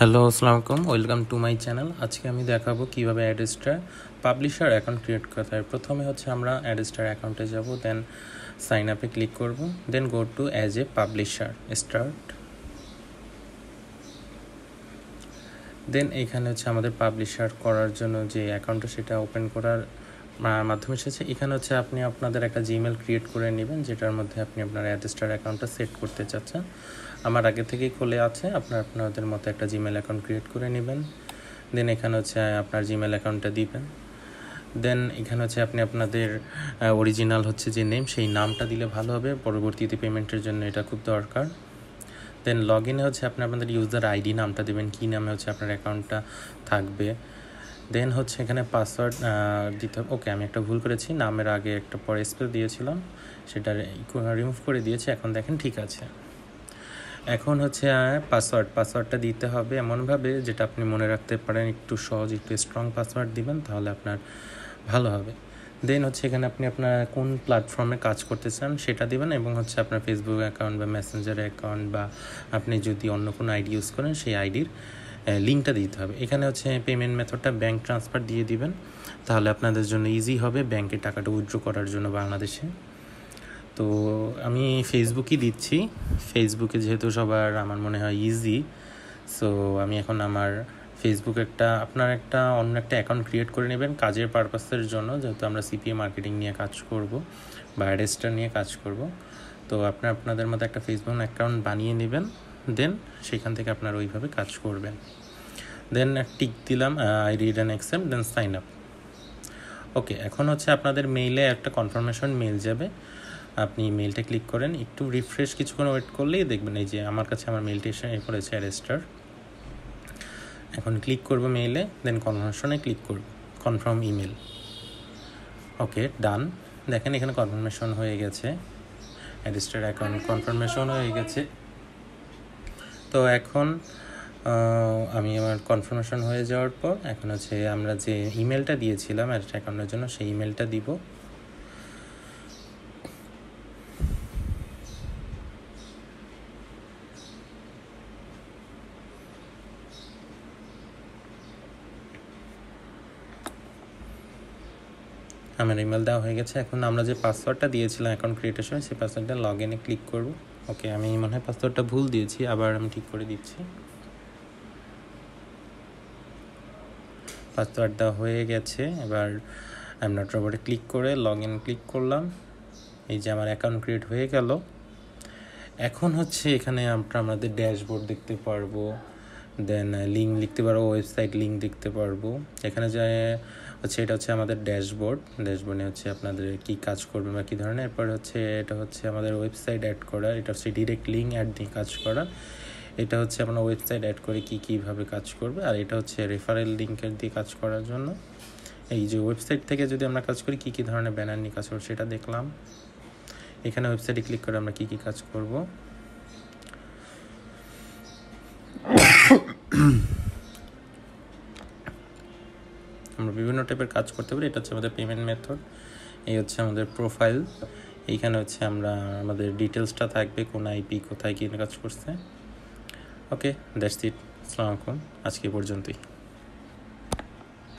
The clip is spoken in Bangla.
হ্যালো আসসালামু আলাইকুম ওয়েলকাম টু মাই চ্যানেল আজকে আমি দেখাবো কিভাবে অ্যাডেস্টার পাবলিশার অ্যাকাউন্ট ক্রিয়েট করতে হয় প্রথমে হচ্ছে আমরা অ্যাডেস্টার অ্যাকাউন্টে যাব দেন সাইন আপে ক্লিক করব then go to as a publisher start then এখানে হচ্ছে আমাদের পাবলিশার করার জন্য যে অ্যাকাউন্টটা সেটা ওপেন করার মাধ্যমে এসেছে এখানে হচ্ছে আপনি আপনাদের একটা জিমেল ক্রিয়েট করে নেবেন যেটার মধ্যে আপনি আপনার অ্যাডেস্টার অ্যাকাউন্টটা সেট করতে চাচ্ছেন আমার আগে থেকেই খোলে আছে আপনার আপনাদের মতো একটা জিমেল অ্যাকাউন্ট ক্রিয়েট করে নেবেন দেন এখানে হচ্ছে আপনার জিমেল অ্যাকাউন্টটা দিবেন দেন এখানে হচ্ছে আপনি আপনাদের অরিজিনাল হচ্ছে যে নেম সেই নামটা দিলে ভালো হবে পরবর্তীতে পেমেন্টের জন্য এটা খুব দরকার দেন লগ ইনে হচ্ছে আপনি আপনাদের ইউজার আইডি নামটা দেবেন কী নামে হচ্ছে আপনার অ্যাকাউন্টটা থাকবে দেন হচ্ছে এখানে পাসওয়ার্ড দিতে হবে ওকে আমি একটা ভুল করেছি নামের আগে একটা পরে স্পেস দিয়েছিলাম সেটা রিমুভ করে দিয়েছি এখন দেখেন ঠিক আছে এখন হচ্ছে পাসওয়ার্ড পাসওয়ার্ডটা দিতে হবে এমনভাবে যেটা আপনি মনে রাখতে পারেন একটু সহজ একটু স্ট্রং পাসওয়ার্ড দিবেন তাহলে আপনার ভালো হবে দেন হচ্ছে এখানে আপনি আপনার কোন প্ল্যাটফর্মে কাজ করতে চান সেটা দেবেন এবং হচ্ছে আপনার ফেসবুক অ্যাকাউন্ট বা মেসেঞ্জার অ্যাকাউন্ট বা আপনি যদি অন্য কোনো আইডি ইউজ করেন সেই আইডির লিঙ্কটা দিতে হবে এখানে হচ্ছে পেমেন্ট মেথডটা ব্যাঙ্ক ট্রান্সফার দিয়ে দিবেন তাহলে আপনাদের জন্য ইজি হবে ব্যাংকে টাকাটা উইথড্র করার জন্য বাংলাদেশে তো আমি ফেসবুকই দিচ্ছি ফেসবুকে যেহেতু সবার আমার মনে হয় ইজি সো আমি এখন আমার ফেসবুক একটা আপনার একটা অন্য একটা অ্যাকাউন্ট ক্রিয়েট করে নেবেন কাজের পারপাসের জন্য যেহেতু আমরা সিপিএ মার্কেটিং নিয়ে কাজ করব বা অ্যাডেস্টার নিয়ে কাজ করব তো আপনার আপনাদের মতো একটা ফেসবুক অ্যাকাউন্ট বানিয়ে নেবেন দেন সেখান থেকে আপনারা ওইভাবে কাজ করবেন দেন টিক দিলাম I read and accept then sign up okay এখন হচ্ছে আপনাদের মেইলে একটা কনফার্মেশন মেল যাবে আপনি মেলটে ক্লিক করেন একটু রিফ্রেশ কিছুক্ষণ ওয়েট করলেই দেখবেন এই যে আমার কাছে আমার মেলটি এসে করেছে অ্যারেস্টার এখন ক্লিক করবো মেইলে দেন কনফার্মেশনে ক্লিক করব কনফার্ম ইমেল ওকে ডান দেখেন এখানে কনফার্মেশন হয়ে গেছে অ্যারেস্টার অ্যাকাউন্ট কনফার্মেশন হয়ে গেছে তো এখন আমি আমার কনফার্মেশন হয়ে যাওয়ার পর এখন হচ্ছে আমরা যে ইমেলটা দিয়েছিলাম একটা অ্যাকাউন্টের জন্য সেই ইমেলটা দিব আমার ইমেল দেওয়া হয়ে গেছে এখন আমরা যে পাসওয়ার্ডটা দিয়েছিলাম অ্যাকাউন্ট ক্রিয়েটের সময় সেই পাসওয়ার্ডটা লগ ইনে ক্লিক করবো ওকে আমি মনে হয় পাসওয়ার্ডটা ভুল দিয়েছি আবার আমি ঠিক করে দিচ্ছি পাসওয়ার্ডটা হয়ে গেছে এবার আমি নট ক্লিক করে লগ ইন ক্লিক করলাম এই যে আমার অ্যাকাউন্ট ক্রিয়েট হয়ে গেল এখন হচ্ছে এখানে আমরা আমাদের ড্যাশবোর্ড দেখতে পারবো দেন লিঙ্ক লিখতে পারবো ওয়েবসাইট লিঙ্ক দেখতে পারবো এখানে যায় হচ্ছে এটা হচ্ছে আমাদের ড্যাশবোর্ড ড্যাশবোর্ডে হচ্ছে আপনাদের কি কাজ করবে বা কী ধরনের এরপর হচ্ছে এটা হচ্ছে আমাদের ওয়েবসাইট অ্যাড করা এটা হচ্ছে ডিরেক্ট লিঙ্ক অ্যাড দিয়ে কাজ করা এটা হচ্ছে আপনার ওয়েবসাইট অ্যাড করে কি কীভাবে কাজ করবে আর এটা হচ্ছে রেফারেল লিঙ্কের দিয়ে কাজ করার জন্য এই যে ওয়েবসাইট থেকে যদি আমরা কাজ করি কী কী ধরনের ব্যানার নিয়ে কাজ করবো সেটা দেখলাম এখানে ওয়েবসাইটে ক্লিক করে আমরা কী কী কাজ করব টাইপের কাজ করতে পারি এটা হচ্ছে আমাদের পেমেন্ট মেথড এই হচ্ছে আমাদের প্রোফাইল এইখানে হচ্ছে আমরা আমাদের ডিটেলসটা থাকবে কোন আইপি কোথায় কী কাজ করছে ওকে দ্যাটস ইট আসসালামু আলাইকুম আজকে পর্যন্তই